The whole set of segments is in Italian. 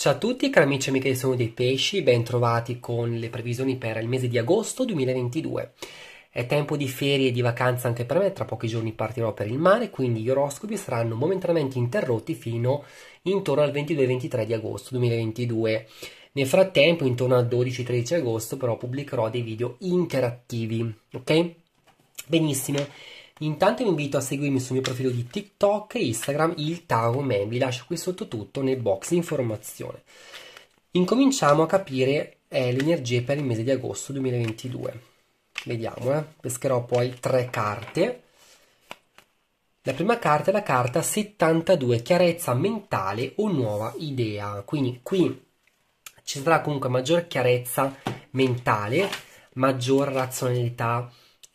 Ciao a tutti cari amici e amiche di Sono dei Pesci, ben trovati con le previsioni per il mese di agosto 2022. È tempo di ferie e di vacanza anche per me, tra pochi giorni partirò per il mare, quindi gli oroscopi saranno momentaneamente interrotti fino intorno al 22-23 di agosto 2022. Nel frattempo, intorno al 12-13 agosto, però pubblicherò dei video interattivi, ok? Benissimo. Intanto vi invito a seguirmi sul mio profilo di TikTok e Instagram, il Tao Man. Vi lascio qui sotto tutto nel box informazione. Incominciamo a capire eh, le energie per il mese di agosto 2022. Vediamo, eh. pescherò poi tre carte. La prima carta è la carta 72, chiarezza mentale o nuova idea. Quindi qui ci sarà comunque maggior chiarezza mentale, maggior razionalità,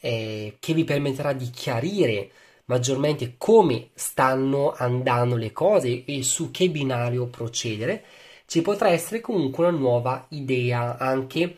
eh, che vi permetterà di chiarire maggiormente come stanno andando le cose e su che binario procedere, ci potrà essere comunque una nuova idea, anche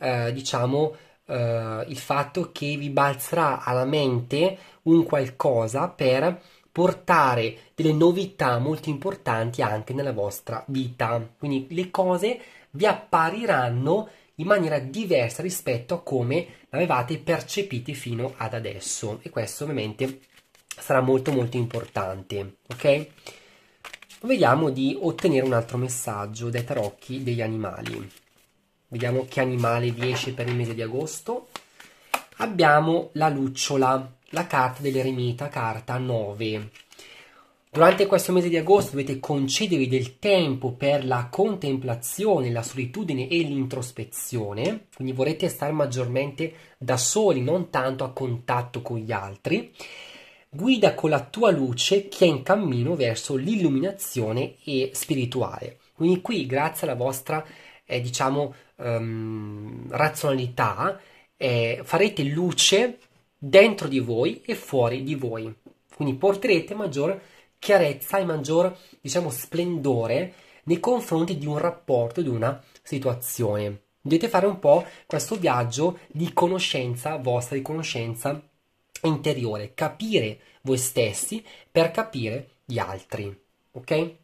eh, diciamo eh, il fatto che vi balzerà alla mente un qualcosa per portare delle novità molto importanti anche nella vostra vita. Quindi le cose vi appariranno in maniera diversa rispetto a come l'avevate percepiti fino ad adesso e questo ovviamente sarà molto molto importante ok vediamo di ottenere un altro messaggio dai tarocchi degli animali vediamo che animale vi esce per il mese di agosto abbiamo la lucciola la carta dell'eremita carta 9 Durante questo mese di agosto dovete concedervi del tempo per la contemplazione, la solitudine e l'introspezione, quindi vorrete stare maggiormente da soli, non tanto a contatto con gli altri. Guida con la tua luce chi è in cammino verso l'illuminazione spirituale. Quindi qui, grazie alla vostra, eh, diciamo, ehm, razionalità, eh, farete luce dentro di voi e fuori di voi. Quindi porterete maggior chiarezza e maggior, diciamo, splendore nei confronti di un rapporto, di una situazione. Dovete fare un po' questo viaggio di conoscenza vostra, di conoscenza interiore, capire voi stessi per capire gli altri, ok?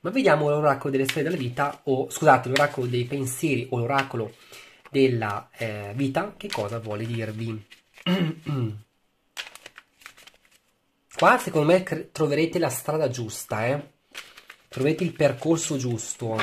Ma vediamo l'oracolo delle storie della vita, o scusate, l'oracolo dei pensieri o l'oracolo della eh, vita, che cosa vuole dirvi? Qua secondo me troverete la strada giusta, eh? Troverete il percorso giusto.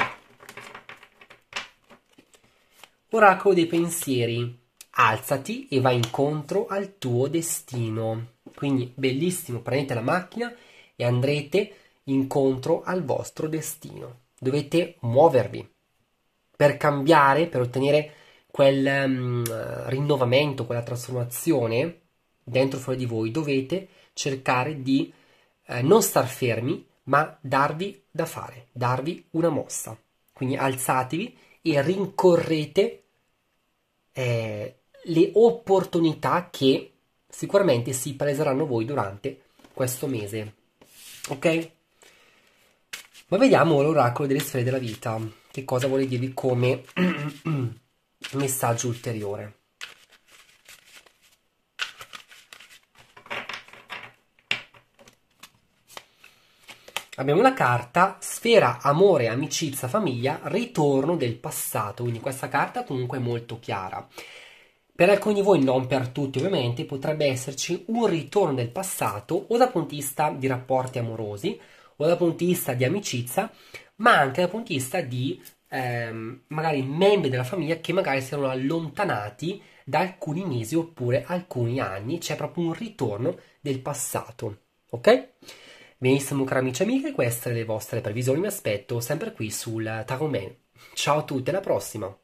Oracolo dei pensieri. Alzati e vai incontro al tuo destino. Quindi bellissimo, prendete la macchina e andrete incontro al vostro destino. Dovete muovervi per cambiare, per ottenere quel um, rinnovamento, quella trasformazione dentro fuori di voi. Dovete cercare di eh, non star fermi, ma darvi da fare, darvi una mossa. Quindi alzatevi e rincorrete eh, le opportunità che sicuramente si paleseranno voi durante questo mese. Ok? Ma vediamo l'oracolo delle sfere della vita, che cosa vuole dirvi come messaggio ulteriore. abbiamo una carta sfera amore amicizia famiglia ritorno del passato quindi questa carta comunque è molto chiara per alcuni di voi non per tutti ovviamente potrebbe esserci un ritorno del passato o dal punto di vista di rapporti amorosi o dal punto di vista di amicizia ma anche dal punto di vista di ehm, magari membri della famiglia che magari si erano allontanati da alcuni mesi oppure alcuni anni c'è proprio un ritorno del passato ok Benissimo cari amici e amiche, queste le vostre previsioni, mi aspetto sempre qui sul Tarot Man. Ciao a tutti, alla prossima!